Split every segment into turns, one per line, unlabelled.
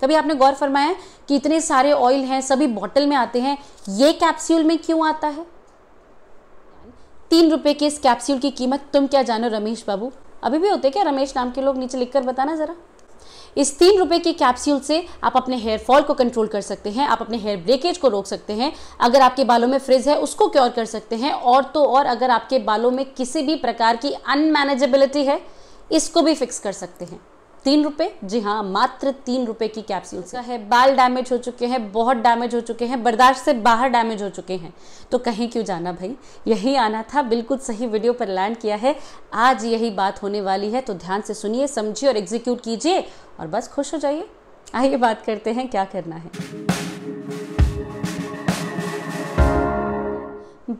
कभी आपने गौर फरमाया कि इतने सारे ऑयल हैं सभी बॉटल में आते हैं ये कैप्सूल में क्यों आता है तीन रुपए के इस कैप्सूल की कीमत तुम क्या जानो रमेश बाबू अभी भी होते क्या रमेश नाम के लोग नीचे लिखकर बताना ज़रा इस तीन रुपए के कैप्सूल से आप अपने हेयर फॉल को कंट्रोल कर सकते हैं आप अपने हेयर ब्रेकेज को रोक सकते हैं अगर आपके बालों में फ्रिज है उसको क्योर कर सकते हैं और तो और अगर आपके बालों में किसी भी प्रकार की अनमैनेजेबिलिटी है इसको भी फिक्स कर सकते हैं तीन रुपए जी हाँ मात्र तीन रुपए की कैप्सूल का है बाल डैमेज हो चुके हैं बहुत डैमेज हो चुके हैं बर्दाश्त से बाहर डैमेज हो चुके हैं तो कहीं क्यों जाना भाई यही आना था बिल्कुल सही वीडियो पर लैंड किया है आज यही बात होने वाली है तो ध्यान से सुनिए समझिए और एग्जीक्यूट कीजिए और बस खुश हो जाइए आइए बात करते हैं क्या करना है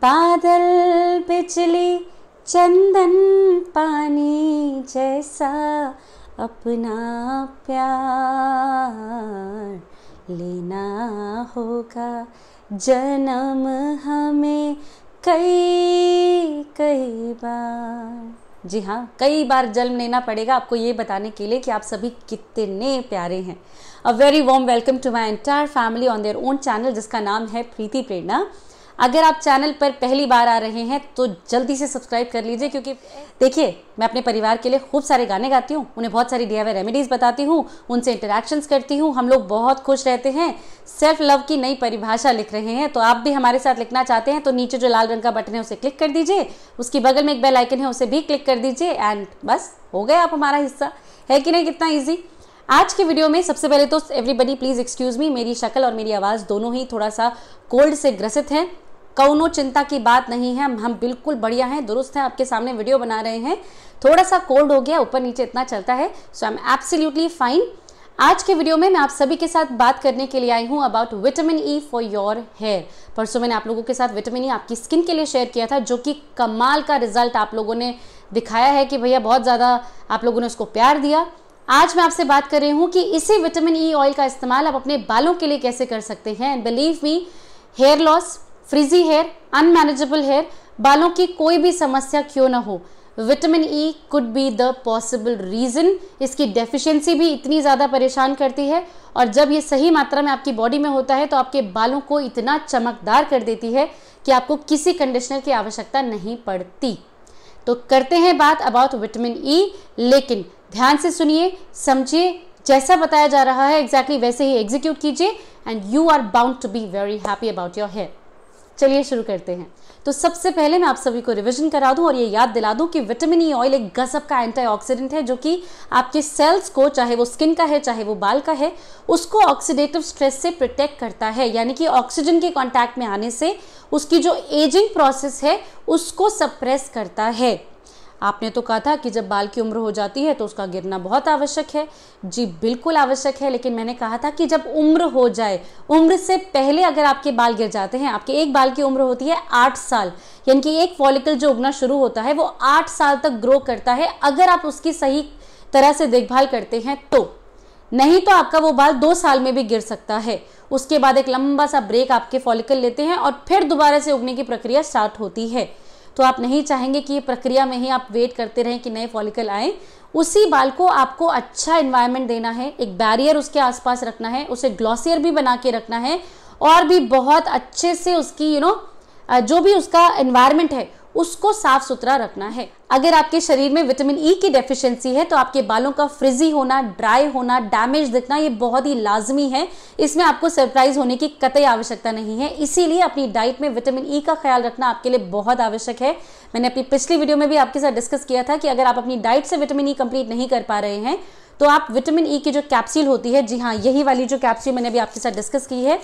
बादल बिजली चंदन पानी जैसा अपना प्यार लेना होगा जन्म हमें कई कई बार जी हाँ कई बार जन्म लेना पड़ेगा आपको ये बताने के लिए कि आप सभी कितने प्यारे हैं a very warm welcome to my entire family on their own channel जिसका नाम है प्रीति प्रेरणा अगर आप चैनल पर पहली बार आ रहे हैं तो जल्दी से सब्सक्राइब कर लीजिए क्योंकि देखिए मैं अपने परिवार के लिए खूब सारे गाने गाती हूँ उन्हें बहुत सारी डी रेमेडीज़ बताती हूँ उनसे इंटरेक्शंस करती हूँ हम लोग बहुत खुश रहते हैं सेल्फ लव की नई परिभाषा लिख रहे हैं तो आप भी हमारे साथ लिखना चाहते हैं तो नीचे जो लाल रंग का बटन है उसे क्लिक कर दीजिए उसके बगल में एक बेल आइकन है उसे भी क्लिक कर दीजिए एंड बस हो गए आप हमारा हिस्सा है कि नहीं कितना ईजी आज के वीडियो में सबसे पहले तो एवरीबडी प्लीज़ एक्सक्यूज़ मी मेरी शक्ल और मेरी आवाज़ दोनों ही थोड़ा सा कोल्ड से ग्रसित हैं कौनो चिंता की बात नहीं है हम बिल्कुल बढ़िया हैं दुरुस्त हैं आपके सामने वीडियो बना रहे हैं थोड़ा सा कोल्ड हो गया ऊपर नीचे इतना चलता है so I am absolutely fine आज के वीडियो में मैं आप सभी के साथ बात करने के लिए आई हूं about vitamin E for your hair परसों मैंने आप लोगों के साथ विटामिन ई e आपकी स्किन के लिए शेयर किया था जो कि कमाल का रिजल्ट आप लोगों ने दिखाया है कि भैया बहुत ज़्यादा आप लोगों ने उसको प्यार दिया आज मैं आपसे बात कर रही हूँ कि इसी विटामिन ई ऑयल का इस्तेमाल आप अपने बालों के लिए कैसे कर सकते हैं and believe me hair loss frizzy hair unmanageable hair बालों की कोई भी समस्या क्यों ना हो vitamin E could be the possible reason इसकी डेफिशिएंसी भी इतनी ज़्यादा परेशान करती है और जब ये सही मात्रा में आपकी बॉडी में होता है तो आपके बालों को इतना चमकदार कर देती है कि आपको किसी कंडीशनर की आवश्यकता नहीं पड़ती तो करते हैं बात अबाउट विटामिन ई लेकिन ध्यान से सुनिए समझिए जैसा बताया जा रहा है एग्जैक्टली exactly वैसे ही एग्जीक्यूट कीजिए and you are bound to be very happy about your hair चलिए शुरू करते हैं तो सबसे पहले मैं आप सभी को रिविजन करा दूं और ये याद दिला दूं कि विटामिन ई ऑयल एक गजब का एंटीऑक्सीडेंट है जो कि आपके सेल्स को चाहे वो स्किन का है चाहे वो बाल का है उसको ऑक्सीडेटिव स्ट्रेस से प्रोटेक्ट करता है यानी कि ऑक्सीजन के कॉन्टैक्ट में आने से उसकी जो एजिंग प्रोसेस है उसको सप्रेस करता है आपने तो कहा था कि जब बाल की उम्र हो जाती है तो उसका गिरना बहुत आवश्यक है जी बिल्कुल आवश्यक है लेकिन मैंने कहा था कि जब उम्र हो जाए उम्र से पहले अगर आपके बाल गिर जाते हैं आपके एक बाल की उम्र होती है आठ साल यानी कि एक फॉलिकल जो उगना शुरू होता है वो आठ साल तक ग्रो करता है अगर आप उसकी सही तरह से देखभाल करते हैं तो नहीं तो आपका वो बाल दो साल में भी गिर सकता है उसके बाद एक लंबा सा ब्रेक आपके फॉलिकल लेते हैं और फिर दोबारा से उगने की प्रक्रिया स्टार्ट होती है तो आप नहीं चाहेंगे कि ये प्रक्रिया में ही आप वेट करते रहें कि नए फॉलिकल आए उसी बाल को आपको अच्छा इन्वायरमेंट देना है एक बैरियर उसके आसपास रखना है उसे ग्लॉसियर भी बना के रखना है और भी बहुत अच्छे से उसकी यू you नो know, जो भी उसका इन्वायरमेंट है उसको साफ सुथरा रखना है अगर आपके शरीर में विटामिन ई e की डेफिशिएंसी है तो आपके बालों का फ्रिजी होना ड्राई होना डैमेज दिखना ये बहुत ही लाजमी है इसमें आपको सरप्राइज होने की कतई आवश्यकता नहीं है इसीलिए अपनी डाइट में विटामिन ई e का ख्याल रखना आपके लिए बहुत आवश्यक है मैंने अपनी पिछली वीडियो में भी आपके साथ डिस्कस किया था कि अगर आप अपनी डाइट से विटामिन ई e कंप्लीट नहीं कर पा रहे हैं तो आप विटामिन ई e की जो कैप्सूल होती है जी हाँ यही वाली जो कैप्सूल मैंने अभी आपके साथ डिस्कस की है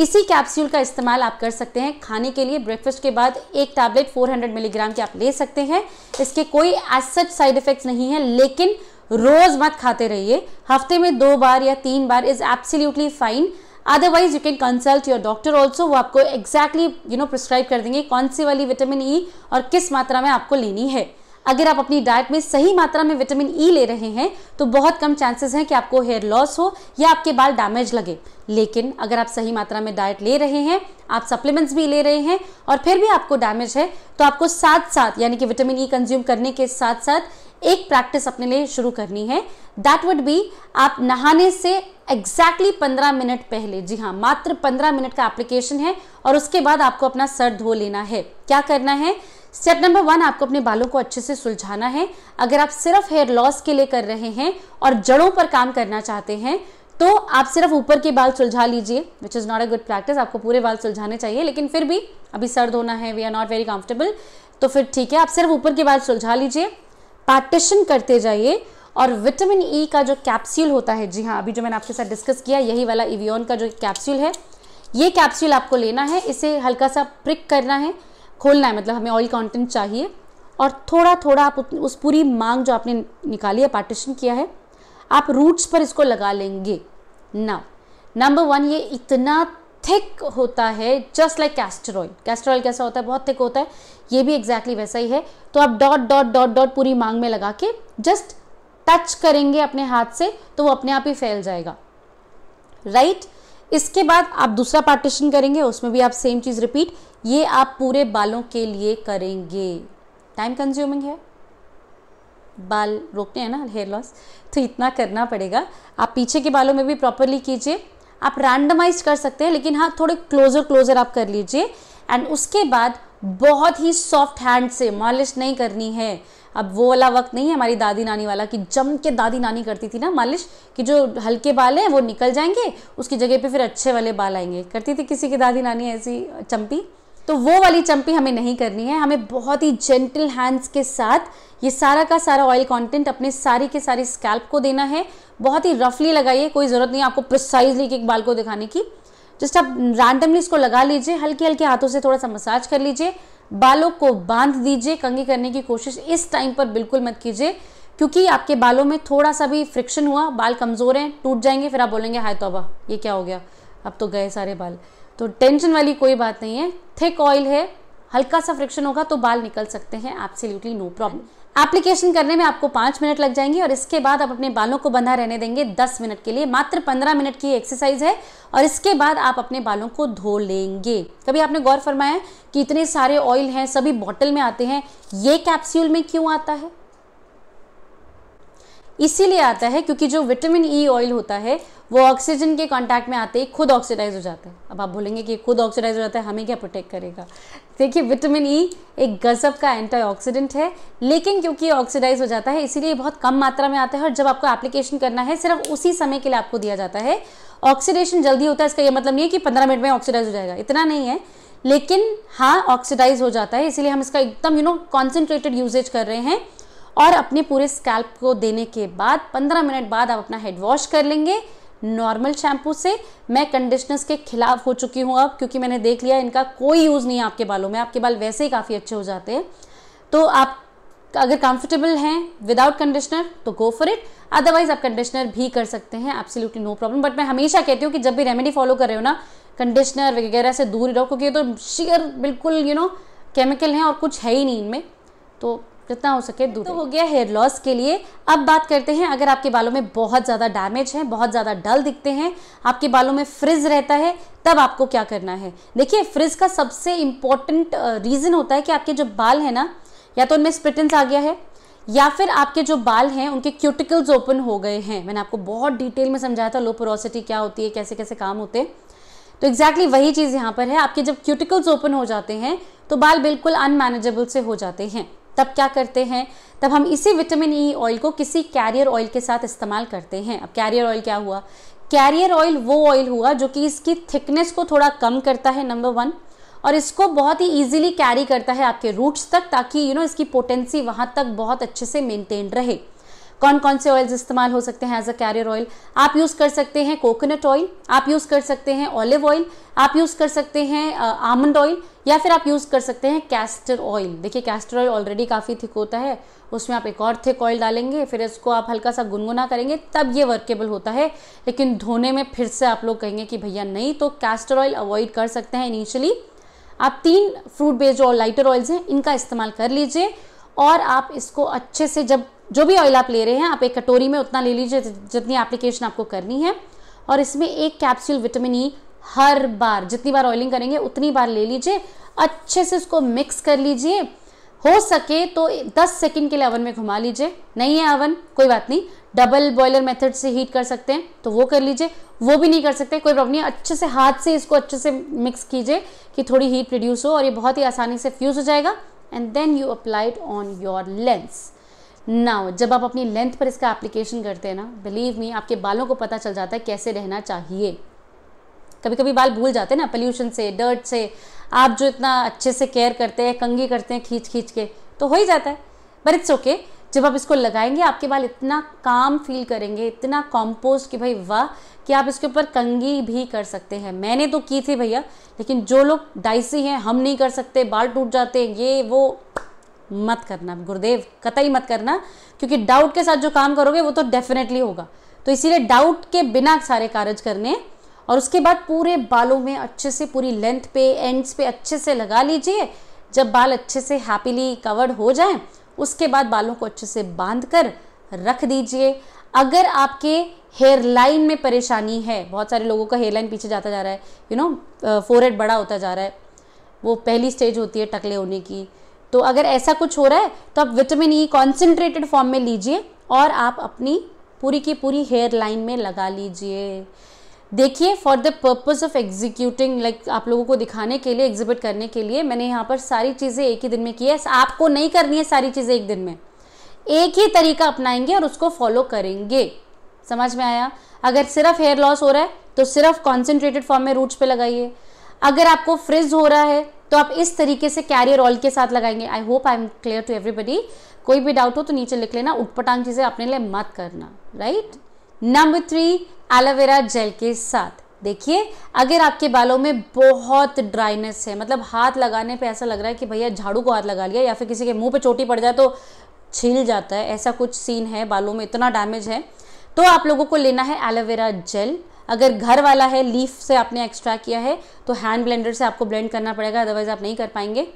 इसी कैप्सूल का इस्तेमाल आप कर सकते हैं खाने के लिए ब्रेकफास्ट के बाद एक टैबलेट 400 मिलीग्राम के आप ले सकते हैं इसके कोई एसच साइड इफेक्ट्स नहीं है लेकिन रोज़ मत खाते रहिए हफ्ते में दो बार या तीन बार is absolutely fine otherwise you can consult your doctor also वो आपको एग्जैक्टली यू नो प्रिस्क्राइब कर देंगे कौन सी वाली विटामिन ई e और किस मात्रा में आपको लेनी है अगर आप अपनी डाइट में सही मात्रा में विटामिन ई e ले रहे हैं तो बहुत कम चांसेस हैं कि आपको हेयर लॉस हो या आपके बाल डैमेज लगे लेकिन अगर आप सही मात्रा में डाइट ले रहे हैं आप सप्लीमेंट्स भी ले रहे हैं और फिर भी आपको डैमेज है तो आपको साथ साथ यानी कि विटामिन ई e कंज्यूम करने के साथ साथ एक प्रैक्टिस अपने लिए शुरू करनी है दैट वुड बी आप नहाने से एग्जैक्टली पंद्रह मिनट पहले जी हाँ मात्र पंद्रह मिनट का एप्लीकेशन है और उसके बाद आपको अपना सर धो लेना है क्या करना है स्टेप नंबर वन आपको अपने बालों को अच्छे से सुलझाना है अगर आप सिर्फ हेयर लॉस के लिए कर रहे हैं और जड़ों पर काम करना चाहते हैं तो आप सिर्फ ऊपर के बाल सुलझा लीजिए which is not a good practice आपको पूरे बाल सुलझाने चाहिए लेकिन फिर भी अभी सर धोना है we are not very comfortable तो फिर ठीक है आप सिर्फ ऊपर के बाल सुलझा लीजिए पार्टीशन करते जाइए और विटामिन ई e का जो कैप्सूल होता है जी हाँ अभी जो मैंने आपके साथ डिस्कस किया यही वाला इवियन का जो कैप्सूल है ये कैप्सूल आपको लेना है इसे हल्का सा प्रिक करना है खोलना है मतलब हमें ऑयल कंटेंट चाहिए और थोड़ा थोड़ा आप उस पूरी मांग जो आपने निकाली है पार्टीशन किया है आप रूट्स पर इसको लगा लेंगे ना नंबर वन ये इतना थिक होता है जस्ट लाइक कैस्टर कैस्टर कैसा होता है बहुत थिक होता है ये भी एग्जैक्टली exactly वैसा ही है तो आप डॉट डॉट डॉट डॉट पूरी मांग में लगा के जस्ट टच करेंगे अपने हाथ से तो वो अपने आप ही फैल जाएगा राइट right? इसके बाद आप दूसरा पार्टीशन करेंगे उसमें भी आप सेम चीज़ रिपीट ये आप पूरे बालों के लिए करेंगे टाइम कंज्यूमिंग है बाल रोकते हैं ना हेयर लॉस तो इतना करना पड़ेगा आप पीछे के बालों में भी प्रॉपरली कीजिए आप रैंडमाइज कर सकते हैं लेकिन हाँ थोड़े क्लोजर क्लोजर आप कर लीजिए एंड उसके बाद बहुत ही सॉफ्ट हैंड से मालिश नहीं करनी है अब वो वाला वक्त नहीं है हमारी दादी नानी वाला कि जम के दादी नानी करती थी ना मालिश कि जो हल्के बाल हैं वो निकल जाएंगे उसकी जगह पे फिर अच्छे वाले बाल आएंगे करती थी किसी की दादी नानी ऐसी चंपी तो वो वाली चंपी हमें नहीं करनी है हमें बहुत ही जेंटल हैंड्स के साथ ये सारा का सारा ऑयल कंटेंट अपने सारी के सारी स्कैल्प को देना है बहुत ही रफली लगाइए कोई ज़रूरत नहीं आपको प्रिसाइजली एक बाल को दिखाने की जस्ट आप रैंडमली इसको लगा लीजिए हल्के हल्के हाथों से थोड़ा सा मसाज कर लीजिए बालों को बांध दीजिए कंगी करने की कोशिश इस टाइम पर बिल्कुल मत कीजिए क्योंकि आपके बालों में थोड़ा सा भी फ्रिक्शन हुआ बाल कमज़ोर हैं टूट जाएंगे फिर आप बोलेंगे हाय तोबा ये क्या हो गया अब तो गए सारे बाल तो टेंशन वाली कोई बात नहीं है थिक ऑयल है हल्का सा फ्रिक्शन होगा तो बाल निकल सकते हैं एब्सोल्युटली नो प्रॉब्लम एप्लीकेशन करने में आपको पांच मिनट लग जाएंगे और इसके बाद आप अपने बालों को बंधा रहने देंगे दस मिनट के लिए मात्र पंद्रह मिनट की एक्सरसाइज है और इसके बाद आप अपने बालों को धो लेंगे कभी आपने गौर फरमाया कि इतने सारे ऑयल हैं सभी बॉटल में आते हैं ये कैप्स्यूल में क्यों आता है इसीलिए आता है क्योंकि जो विटामिन ई ऑयल होता है वो ऑक्सीजन के कांटेक्ट में आते ही खुद ऑक्सीडाइज हो जाता है अब आप बोलेंगे कि खुद ऑक्सीडाइज हो जाता है हमें क्या प्रोटेक्ट करेगा देखिए विटामिन ई e एक गजब का एंटीऑक्सीडेंट है लेकिन क्योंकि ऑक्सीडाइज हो जाता है इसीलिए बहुत कम मात्रा में आता है और जब आपको एप्लीकेशन करना है सिर्फ उसी समय के लिए आपको दिया जाता है ऑक्सीडेशन जल्दी होता है इसका ये मतलब नहीं है कि पंद्रह मिनट में ऑक्सीडाइज हो जाएगा इतना नहीं है लेकिन हाँ ऑक्सीडाइज हो जाता है इसीलिए हम इसका एकदम यू नो कॉन्सेंट्रेटेड यूजेज कर रहे हैं और अपने पूरे स्कैल्प को देने के बाद 15 मिनट बाद आप अपना हेड वॉश कर लेंगे नॉर्मल शैम्पू से मैं कंडीशनर्स के खिलाफ हो चुकी हूँ अब क्योंकि मैंने देख लिया इनका कोई यूज़ नहीं है आपके बालों में आपके बाल वैसे ही काफ़ी अच्छे हो जाते हैं तो आप अगर कंफर्टेबल हैं विदाउट कंडीशनर तो गो फॉर इट अदरवाइज आप कंडीशनर भी कर सकते हैं एब्सोल्युटली नो प्रॉब्लम बट मैं हमेशा कहती हूँ कि जब भी रेमेडी फॉलो कर रहे हो ना कंडीशनर वगैरह से दूर रहो क्योंकि ये तो शेयर बिल्कुल यू नो केमिकल हैं और कुछ है ही नहीं इनमें तो जितना हो सके दूर तो हो गया हेयर लॉस के लिए अब बात करते हैं अगर आपके बालों में बहुत ज़्यादा डैमेज है बहुत ज़्यादा डल दिखते हैं आपके बालों में फ्रिज रहता है तब आपको क्या करना है देखिए फ्रिज का सबसे इंपॉर्टेंट रीज़न होता है कि आपके जो बाल है ना या तो उनमें स्प्रिटेंस आ गया है या फिर आपके जो बाल हैं उनके क्यूटिकल्स ओपन हो गए हैं मैंने आपको बहुत डिटेल में समझाया था लो पोरोसिटी क्या होती है कैसे कैसे काम होते हैं तो एग्जैक्टली exactly वही चीज़ यहाँ पर है आपके जब क्यूटिकल्स ओपन हो जाते हैं तो बाल बिल्कुल अनमैनेजेबल से हो जाते हैं तब क्या करते हैं तब हम इसी विटामिन ई ऑयल को किसी कैरियर ऑयल के साथ इस्तेमाल करते हैं अब कैरियर ऑयल क्या हुआ कैरियर ऑयल वो ऑयल हुआ जो कि इसकी थिकनेस को थोड़ा कम करता है नंबर वन और इसको बहुत ही इजीली कैरी करता है आपके रूट्स तक ताकि यू you नो know, इसकी पोटेंसी वहाँ तक बहुत अच्छे से मेंटेन रहे कौन कौन से ऑयल्स इस्तेमाल हो सकते हैं एज अ कैरियर ऑयल आप यूज़ कर सकते हैं कोकोनट ऑयल आप यूज़ कर सकते हैं ऑलिव ऑयल आप यूज़ कर सकते हैं आमंड ऑयल या फिर आप यूज़ कर सकते हैं कैस्टर ऑयल देखिए कैस्टर ऑयल ऑलरेडी काफ़ी थिक होता है उसमें आप एक और थिक ऑयल डालेंगे फिर इसको आप हल्का सा गुनगुना करेंगे तब ये वर्केबल होता है लेकिन धोने में फिर से आप लोग कहेंगे कि भैया नहीं तो कैस्टर ऑयल अवॉइड कर सकते हैं इनिशियली आप तीन फ्रूट बेस्ड और लाइटर ऑयल्स हैं इनका इस्तेमाल कर लीजिए और आप इसको अच्छे से जब जो भी ऑयल आप ले रहे हैं आप एक कटोरी में उतना ले लीजिए जितनी एप्लीकेशन आपको करनी है और इसमें एक कैप्सूल विटामिन ई हर बार जितनी बार ऑयलिंग करेंगे उतनी बार ले लीजिए अच्छे से इसको मिक्स कर लीजिए हो सके तो 10 सेकंड के लिए अवन में घुमा लीजिए नहीं है अवन कोई बात नहीं डबल बॉयलर मेथड से हीट कर सकते हैं तो वो कर लीजिए वो भी नहीं कर सकते कोई प्रॉब्लम नहीं अच्छे से हाथ से इसको अच्छे से मिक्स कीजिए कि थोड़ी हीट प्रोड्यूस हो और ये बहुत ही आसानी से फ्यूज़ हो जाएगा and then you applied on your lengths now जब आप अपनी लेंथ पर इसका एप्लीकेशन करते हैं ना बिलीव मी आपके बालों को पता चल जाता है कैसे रहना चाहिए कभी कभी बाल भूल जाते हैं ना पल्यूशन से डर्ट से आप जो इतना अच्छे से केयर करते हैं कंगी करते हैं खींच खींच के तो हो ही जाता है बट इट्स ओके जब आप इसको लगाएंगे आपके बाल इतना काम फील करेंगे इतना कॉम्पोज कि भाई वाह कि आप इसके ऊपर कंगी भी कर सकते हैं मैंने तो की थी भैया लेकिन जो लोग डाइसी हैं हम नहीं कर सकते बाल टूट जाते हैं ये वो मत करना गुरुदेव कतई मत करना क्योंकि डाउट के साथ जो काम करोगे वो तो डेफिनेटली होगा तो इसीलिए डाउट के बिना सारे कार्य करने और उसके बाद पूरे बालों में अच्छे से पूरी लेंथ पे एंड्स पे अच्छे से लगा लीजिए जब बाल अच्छे से हैप्पीली कवर्ड हो जाए उसके बाद बालों को अच्छे से बांध कर रख दीजिए अगर आपके हेयर लाइन में परेशानी है बहुत सारे लोगों का हेयर लाइन पीछे जाता जा रहा है यू नो फोरहेड बड़ा होता जा रहा है वो पहली स्टेज होती है टकले होने की तो अगर ऐसा कुछ हो रहा है तो आप विटामिन ई कॉन्सेंट्रेटेड फॉर्म में लीजिए और आप अपनी पूरी की पूरी हेयर लाइन में लगा लीजिए देखिए for the purpose of executing like आप लोगों को दिखाने के लिए एग्जिबिट करने के लिए मैंने यहाँ पर सारी चीज़ें एक ही दिन में की है आपको नहीं करनी है सारी चीज़ें एक दिन में एक ही तरीका अपनाएंगे और उसको फॉलो करेंगे समझ में आया अगर सिर्फ हेयर लॉस हो रहा है तो सिर्फ कॉन्सेंट्रेटेड फॉर्म में रूट्स पे लगाइए अगर आपको फ्रिज हो रहा है तो आप इस तरीके से कैरियर ऑल के साथ लगाएंगे I hope I am clear to everybody कोई भी डाउट हो तो नीचे लिख लेना उटपटांग चीज़ें अपने लिए मत करना right number three aloe vera gel के साथ देखिए अगर आपके बालों में बहुत ड्राइनेस है मतलब हाथ लगाने पे ऐसा लग रहा है कि भैया झाड़ू को हाथ लगा लिया या फिर किसी के मुंह पे चोटी पड़ जाए तो छिल जाता है ऐसा कुछ सीन है बालों में इतना डैमेज है तो आप लोगों को लेना है एलोवेरा जेल अगर घर वाला है लीफ से आपने एक्स्ट्रा किया है तो हैंड ब्लेंडर से आपको ब्लेंड करना पड़ेगा अदरवाइज़ आप नहीं कर पाएंगे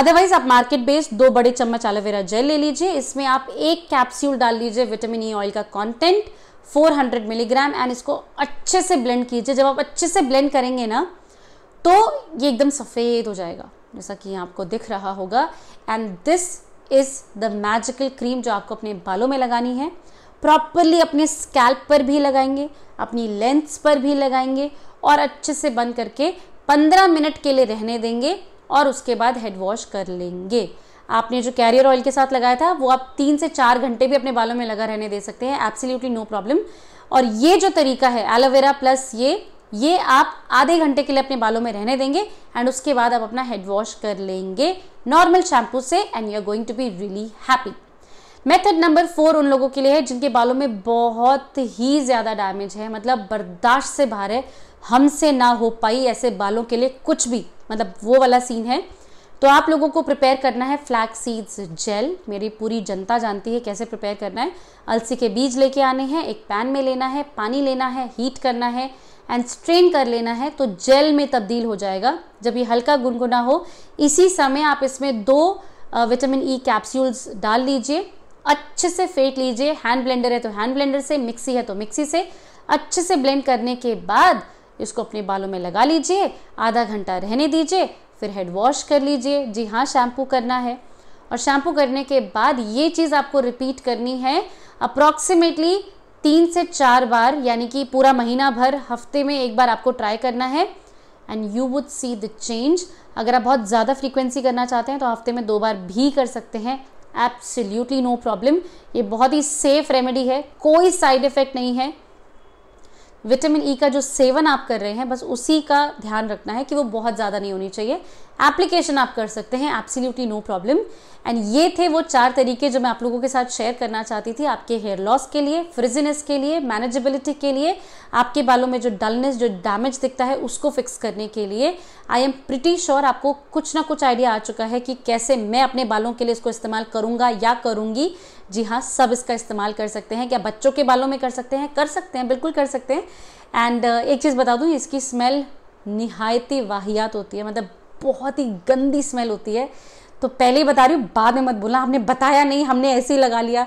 अदरवाइज आप मार्केट बेस्ड दो बड़े चम्मच एलोवेरा जेल ले लीजिए इसमें आप एक कैप्स्यूल डाल लीजिए विटामिन ई ऑयल का कॉन्टेंट 400 मिलीग्राम एंड इसको अच्छे से ब्लेंड कीजिए जब आप अच्छे से ब्लेंड करेंगे ना तो ये एकदम सफ़ेद हो जाएगा जैसा कि आपको दिख रहा होगा and this is the magical cream जो आपको अपने बालों में लगानी है प्रॉपरली अपने स्कैल्प पर भी लगाएंगे अपनी लेंथ्स पर भी लगाएंगे और अच्छे से बंद करके 15 मिनट के लिए रहने देंगे और उसके बाद हेड वॉश कर लेंगे आपने जो कैरियर ऑयल के साथ लगाया था वो आप तीन से चार घंटे भी अपने बालों में लगा रहने दे सकते हैं एब्सोल्युटली नो प्रॉब्लम और ये जो तरीका है एलोवेरा प्लस ये ये आप आधे घंटे के लिए अपने बालों में रहने देंगे एंड उसके बाद आप अपना हेड वॉश कर लेंगे नॉर्मल शैम्पू से and you are going to be really happy method number four उन लोगों के लिए है जिनके बालों में बहुत ही ज़्यादा डैमेज है मतलब बर्दाश्त से बाहर है हमसे ना हो पाई ऐसे बालों के लिए कुछ भी मतलब वो वाला सीन है तो आप लोगों को प्रिपेयर करना है फ्लैक सीड्स जेल मेरी पूरी जनता जानती है कैसे प्रिपेयर करना है अलसी के बीज लेके आने हैं एक पैन में लेना है पानी लेना है हीट करना है एंड स्ट्रेन कर लेना है तो जेल में तब्दील हो जाएगा जब ये हल्का गुनगुना हो इसी समय आप इसमें दो विटामिन ई कैप्सूल्स डाल लीजिए अच्छे से फेंट लीजिए हैंड ब्लेंडर है तो हैंड ब्लेंडर से मिक्सी है तो मिक्सी से अच्छे से ब्लेंड करने के बाद इसको अपने बालों में लगा लीजिए आधा घंटा रहने दीजिए फिर हेड वॉश कर लीजिए जी हाँ शैम्पू करना है और शैम्पू करने के बाद ये चीज़ आपको रिपीट करनी है अप्रॉक्सीमेटली तीन से चार बार यानी कि पूरा महीना भर हफ्ते में एक बार आपको ट्राई करना है and you would see the change अगर आप बहुत ज़्यादा फ्रीक्वेंसी करना चाहते हैं तो हफ्ते में दो बार भी कर सकते हैं एब्सोल्युटली नो प्रॉब्लम ये बहुत ही सेफ रेमेडी है कोई साइड इफेक्ट नहीं है विटामिन ई e का जो सेवन आप कर रहे हैं बस उसी का ध्यान रखना है कि वो बहुत ज़्यादा नहीं होनी चाहिए एप्लीकेशन आप कर सकते हैं एब्सोल्युटली नो प्रॉब्लम एंड ये थे वो चार तरीके जो मैं आप लोगों के साथ शेयर करना चाहती थी आपके हेयर लॉस के लिए फ्रिजीनेस के लिए मैनेजेबिलिटी के लिए आपके बालों में जो डलनेस जो डैमेज दिखता है उसको फिक्स करने के लिए आई एम प्रिटी श्योर आपको कुछ ना कुछ आइडिया आ चुका है कि कैसे मैं अपने बालों के लिए इसको इस्तेमाल करूँगा या करूँगी जी हाँ सब इसका इस्तेमाल कर सकते हैं क्या बच्चों के बालों में कर सकते हैं कर सकते हैं बिल्कुल कर सकते हैं एंड uh, एक चीज़ बता दूँ इसकी स्मेल निहायती वाहियात होती है मतलब बहुत ही गंदी स्मेल होती है तो पहले ही बता रही हूँ बाद में मत बोला आपने बताया नहीं हमने ऐसे ही लगा लिया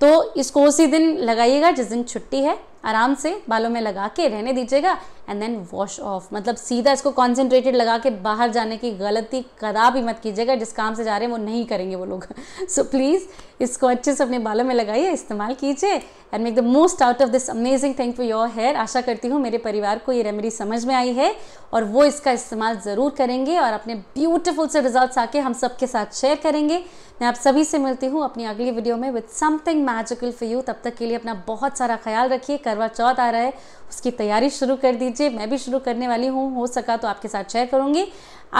तो इसको उसी दिन लगाइएगा जिस दिन छुट्टी है आराम से बालों में लगा के रहने दीजिएगा एंड देन वॉश ऑफ मतलब सीधा इसको कॉन्सेंट्रेटेड लगा के बाहर जाने की गलती कदा भी मत कीजिएगा जिस काम से जा रहे हैं वो नहीं करेंगे वो लोग सो प्लीज़ इसको अच्छे से अपने बालों में लगाइए इस्तेमाल कीजिए and make the most out of this amazing thing for your hair आशा करती हूँ मेरे परिवार को ये रेमेडी समझ में आई है और वो इसका इस्तेमाल ज़रूर करेंगे और अपने ब्यूटिफुल से रिजल्ट आके हम सबके साथ शेयर करेंगे मैं आप सभी से मिलती हूँ अपनी अगली वीडियो में with something magical for you तब तक के लिए अपना बहुत सारा ख्याल रखिए करवा चौथ आ रहा है उसकी तैयारी शुरू कर दीजिए मैं भी शुरू करने वाली हूँ हो सका तो आपके साथ शेयर करूंगी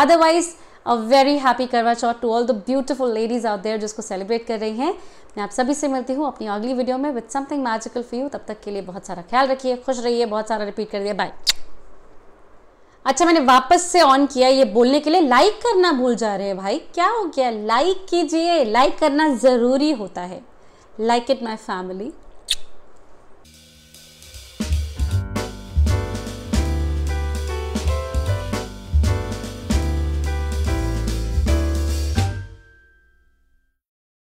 otherwise a very happy Karwa Chauth to all the beautiful ladies out there जिसको सेलिब्रेट कर रही हैं मैं आप सभी से मिलती हूँ अपनी अगली वीडियो में with something magical for you तब तक के लिए बहुत सारा ख्याल रखिए खुश रहिए बहुत सारा रिपीट कर दिया बाय अच्छा मैंने वापस से ऑन किया ये बोलने के लिए लाइक करना भूल जा रहे हैं भाई क्या हो गया लाइक कीजिए लाइक करना ज़रूरी होता है लाइक इट माई फैमिली